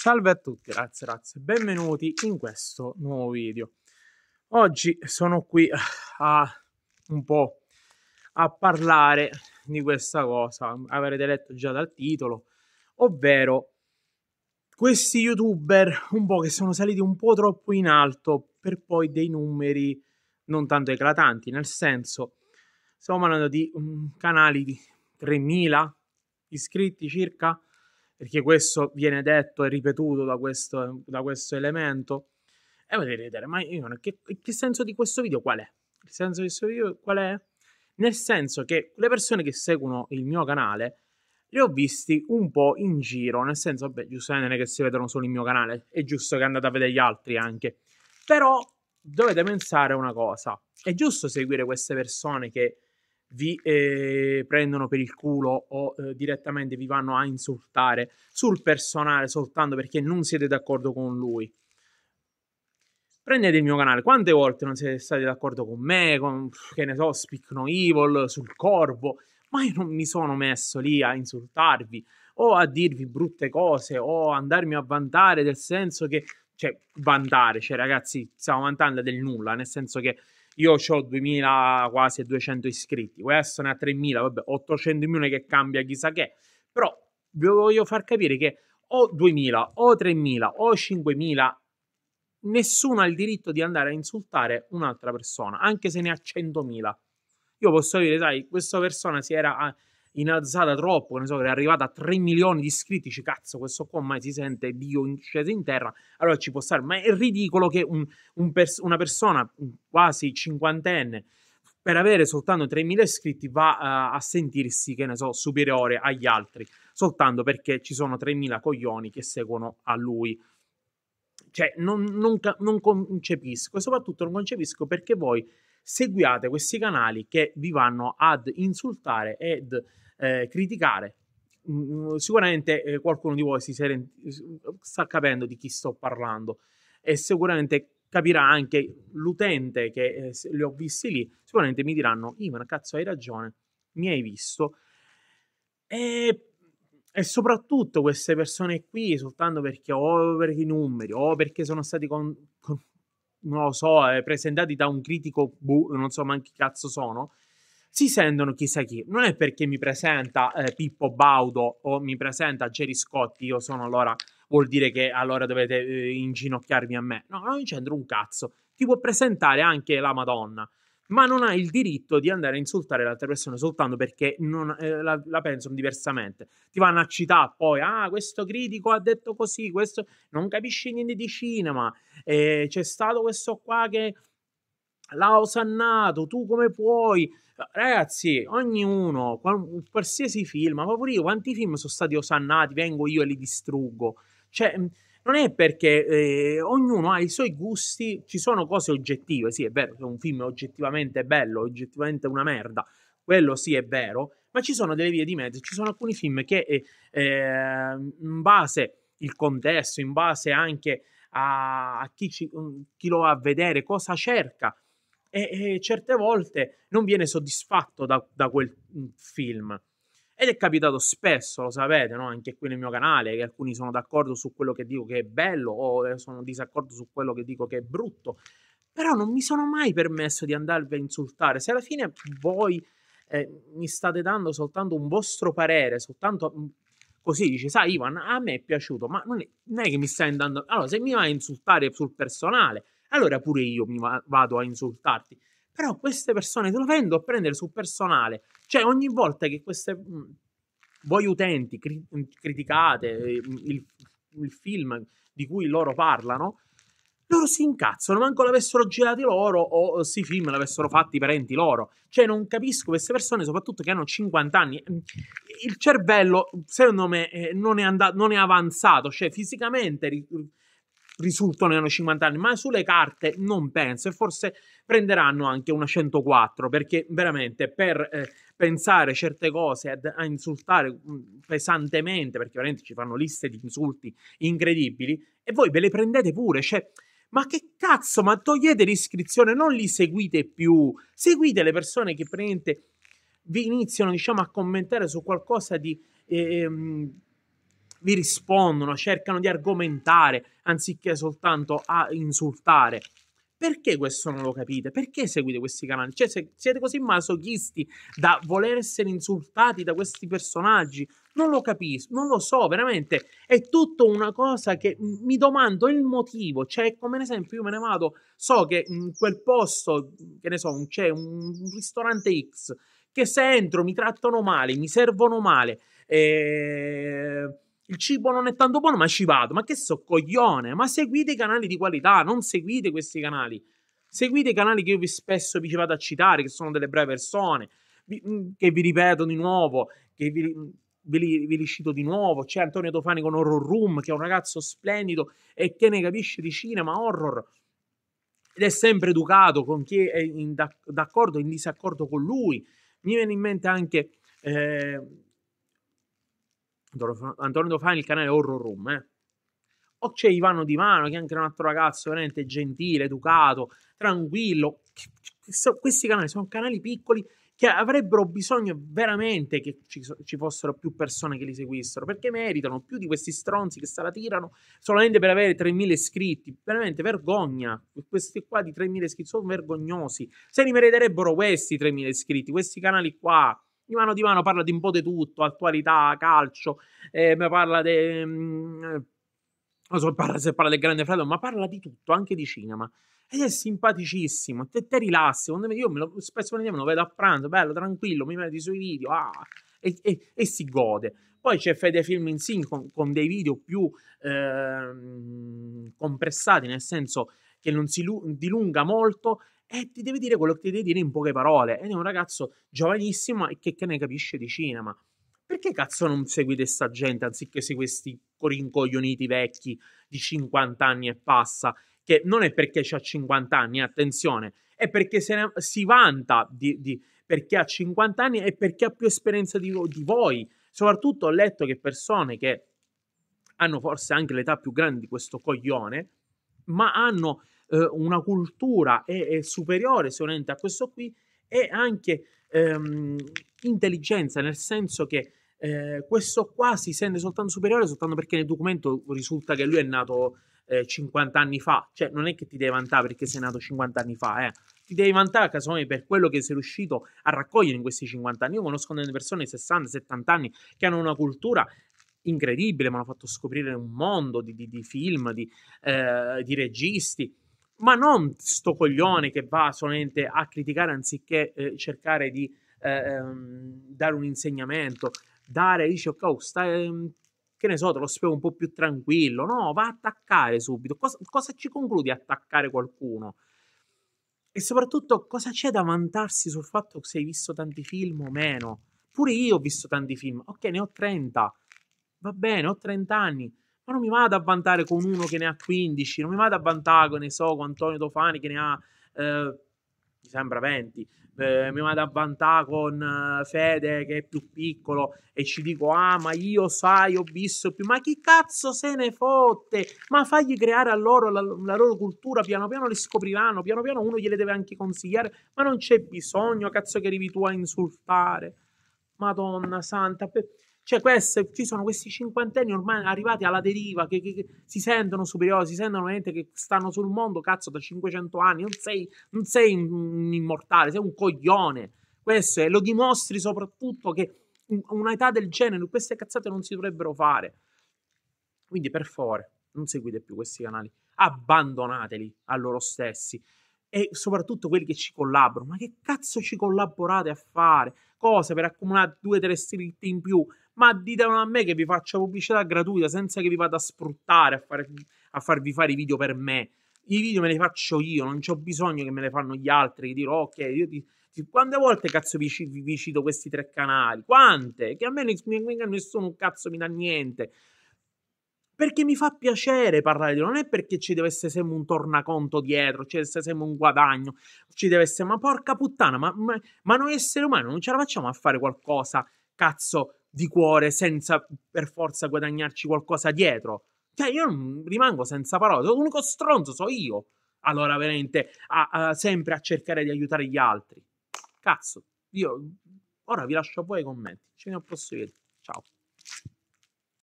Salve a tutti ragazzi ragazzi, benvenuti in questo nuovo video. Oggi sono qui eh, a un po' a parlare di questa cosa, avrete letto già dal titolo, ovvero questi youtuber un po' che sono saliti un po' troppo in alto per poi dei numeri non tanto eclatanti, nel senso stiamo parlando di um, canali di 3.000 iscritti circa, perché questo viene detto e ripetuto da questo, da questo elemento. E potete vedere, ma io non, che, che senso di questo video qual è? Il senso di questo video qual è? Nel senso che le persone che seguono il mio canale li ho visti un po' in giro, nel senso, vabbè, giustamente eh, non è che si vedono solo il mio canale, è giusto che andate a vedere gli altri anche. Però dovete pensare a una cosa, è giusto seguire queste persone che vi eh, prendono per il culo o eh, direttamente vi vanno a insultare sul personale soltanto perché non siete d'accordo con lui. Prendete il mio canale, quante volte non siete stati d'accordo con me, con, che ne so, Speak No Evil, sul Corvo, ma io non mi sono messo lì a insultarvi o a dirvi brutte cose o andarmi a vantare del senso che, cioè, vantare, cioè ragazzi, stiamo vantando del nulla, nel senso che io ho 2000, quasi 200 iscritti, questo ne ha 3000, vabbè, 800 milioni che cambia chissà che. Però vi voglio far capire che o 2000, o 3000, o 5000, nessuno ha il diritto di andare a insultare un'altra persona, anche se ne ha 100.000. Io posso dire, sai, questa persona si era innalzata troppo, che ne so, che è arrivata a 3 milioni di iscritti, ci cazzo, questo qua mai si sente Dio in sceso in terra, allora ci può stare, ma è ridicolo che un, un pers- una persona quasi cinquantenne per avere soltanto 3.000 iscritti va uh, a sentirsi, che ne so, superiore agli altri, soltanto perché ci sono 3.000 coglioni che seguono a lui. Cioè, non, non, non concepisco, e soprattutto non concepisco perché voi seguiate questi canali che vi vanno ad insultare ed eh, criticare. Mm, mm, sicuramente eh, qualcuno di voi si sta capendo di chi sto parlando e sicuramente capirà anche l'utente che eh, li ho visti lì, sicuramente mi diranno, Ivan, cazzo hai ragione, mi hai visto. E, e soprattutto queste persone qui, soltanto perché o per i numeri o perché sono stati con, con non lo so, eh, presentati da un critico, bu, boh, non so manchi cazzo sono, si sentono chissà chi. Non è perché mi presenta eh, Pippo Baudo o mi presenta Jerry Scotti, io sono allora vuol dire che allora dovete eh, inginocchiarvi a me. No, non c'entra un cazzo. Ti può presentare anche la Madonna, ma non hai il diritto di andare a insultare l'altra persona soltanto perché non, eh, la, la, pensano diversamente. Ti vanno a citare poi, ah, questo critico ha detto così, questo non capisce niente di cinema, eh, c'è stato questo qua che l'ha osannato, tu come puoi? Ragazzi, ognuno, qualsiasi film, ma proprio io, quanti film sono stati osannati, vengo io e li distruggo? Cioè, non è perché eh, ognuno ha i suoi gusti, ci sono cose oggettive, sì è vero che un film è oggettivamente bello, oggettivamente una merda, quello sì è vero, ma ci sono delle vie di mezzo, ci sono alcuni film che eh, eh, in base al contesto, in base anche a, a chi, ci, chi lo va a vedere, cosa cerca, e, e certe volte non viene soddisfatto da, da quel mm, film. Ed è capitato spesso, lo sapete, no? anche qui nel mio canale, che alcuni sono d'accordo su quello che dico che è bello o eh, sono disaccordo su quello che dico che è brutto. Però non mi sono mai permesso di andarvi a insultare. Se alla fine voi eh, mi state dando soltanto un vostro parere, soltanto mm, così, dice, sai Ivan, a me è piaciuto, ma non è, non è che mi stai andando... Allora, se mi vai a insultare sul personale, allora pure io mi vado a insultarti. Però queste persone te lo vendo a prendere sul personale. Cioè, ogni volta che queste mhmm, voi utenti cri- mhmm, criticate mhmm, il, il film di cui loro parlano, loro si incazzano, manco l'avessero girati loro o si film l'avessero fatti parenti loro. Cioè, non capisco queste persone, soprattutto che hanno 50 anni. Il cervello, secondo me, eh, non è, andato, non è avanzato. Cioè, fisicamente risultano erano 50 anni, ma sulle carte non penso e forse prenderanno anche una 104 perché veramente per eh, pensare certe cose, ad, a insultare mm, pesantemente, perché veramente ci fanno liste di insulti incredibili e voi ve le prendete pure, cioè ma che cazzo, ma togliete l'iscrizione, non li seguite più, seguite le persone che prendete vi iniziano diciamo, a commentare su qualcosa di ehm, vi rispondono, cercano di argomentare anziché soltanto a insultare. Perché questo non lo capite? Perché seguite questi canali? Cioè, se siete così masochisti da voler essere insultati da questi personaggi, non lo capisco, non lo so, veramente. È tutta una cosa che mi domando il motivo. Cioè, come ad esempio, io me ne vado, so che in quel posto, che ne so, c'è un ristorante X, che se entro mi trattano male, mi servono male. Eh il cibo non è tanto buono, ma ci vado. Ma che so, coglione! Ma seguite i canali di qualità, non seguite questi canali. Seguite i canali che io vi spesso vi vado a citare, che sono delle brave persone, mm, che vi ripeto di nuovo, che vi, mm, vi, li, vi li cito di nuovo. C'è Antonio Tofani con Horror Room, che è un ragazzo splendido e che ne capisce di cinema horror. Ed è sempre educato con chi è in, d'accordo e in disaccordo con lui. Mi viene in mente anche... Eh, Antonio Dofani il canale Horror Room, eh. O c'è Ivano Di Mano, che è anche un altro ragazzo veramente gentile, educato, tranquillo. Questi canali sono canali piccoli che avrebbero bisogno veramente che ci, ci, fossero più persone che li seguissero, perché meritano più di questi stronzi che se la tirano solamente per avere 3.000 iscritti. Veramente vergogna. Questi qua di 3.000 iscritti sono vergognosi. Se li meriterebbero questi 3.000 iscritti, questi canali qua di mano di mano parla di un po' di tutto, attualità, calcio, eh, parla di... Mm, non so se parla del Grande Fratello, ma parla di tutto, anche di cinema. Ed è simpaticissimo, te, te rilassi, secondo me io me lo, spesso me lo vedo a pranzo, bello, tranquillo, mi metti sui video, ah, e, e, e, si gode. Poi c'è Fede Film in Sync con, con dei video più eh, compressati, nel senso che non si dilunga molto e ti deve dire quello che ti devi dire in poche parole. Ed è un ragazzo giovanissimo e che, che ne capisce di cinema. Perché cazzo non segui questa gente anziché se questi rincoglioniti vecchi di 50 anni e passa? Che non è perché ha 50 anni, eh, attenzione, è perché se ne, si vanta di, di, perché ha 50 anni e perché ha più esperienza di, di voi. Soprattutto ho letto che persone che hanno forse anche l'età più grande di questo coglione, ma hanno eh, una cultura è, è superiore sicuramente a questo qui e anche ehm, intelligenza, nel senso che eh, questo qua si sente soltanto superiore soltanto perché nel documento risulta che lui è nato eh, 50 anni fa, cioè non è che ti devi vantare perché sei nato 50 anni fa, eh. ti devi vantare casomai per quello che sei riuscito a raccogliere in questi 50 anni. Io conosco delle persone di 60-70 anni che hanno una cultura incredibile, mi hanno fatto scoprire un mondo di, di, di film, di, eh, di registi ma non sto coglione che va solamente a criticare anziché eh, cercare di eh, ehm, dare un insegnamento, dare, dice, ok, oh, stai, ehm, che ne so, te lo spiego un po' più tranquillo, no, va a attaccare subito, cosa, cosa ci concludi attaccare qualcuno? E soprattutto cosa c'è da vantarsi sul fatto che hai visto tanti film o meno? Pure io ho visto tanti film, ok, ne ho 30, va bene, ho 30 anni, ma non mi vado a vantare con uno che ne ha 15, non mi vado a vantare, con, ne so, con Antonio Tofani che ne ha, eh, mi sembra 20. Eh, mi vado a vantare con eh, Fede che è più piccolo e ci dico ah ma io sai ho visto più ma chi cazzo se ne fotte ma fagli creare a loro la, la loro cultura piano piano le scopriranno piano piano uno gliele deve anche consigliare ma non c'è bisogno cazzo che arrivi tu a insultare madonna santa per cioè, queste, ci sono questi cinquantenni ormai arrivati alla deriva che, che, che, si sentono superiori, si sentono veramente che stanno sul mondo, cazzo, da 500 anni. Non sei, non sei un immortale, sei un coglione. Questo è, lo dimostri soprattutto che un'età del genere, queste cazzate non si dovrebbero fare. Quindi, per favore, non seguite più questi canali, abbandonateli a loro stessi e soprattutto quelli che ci collaborano. Ma che cazzo ci collaborate a fare? Cose per accumulare due o tre iscritti in più? ma ditelo a me che vi faccio pubblicità gratuita senza che vi vada a sfruttare, a, fare, a farvi fare i video per me. I video me li faccio io, non ho bisogno che me li fanno gli altri, che dirò ok, io ti... Quante volte cazzo vi, vi, vi cito questi tre canali? Quante? Che a me nessuno cazzo mi dà niente perché mi fa piacere parlare di loro, non è perché ci deve essere sempre un tornaconto dietro, ci deve essere sempre un guadagno, ci deve essere, ma porca puttana, ma, ma, ma noi esseri umani non ce la facciamo a fare qualcosa, cazzo, di cuore senza per forza guadagnarci qualcosa dietro. Cioè, io non rimango senza parole, sono l'unico stronzo, so io. Allora, veramente, a, a, sempre a cercare di aiutare gli altri. Cazzo, io ora vi lascio a voi i commenti. Ci vediamo al prossimo video. Ciao.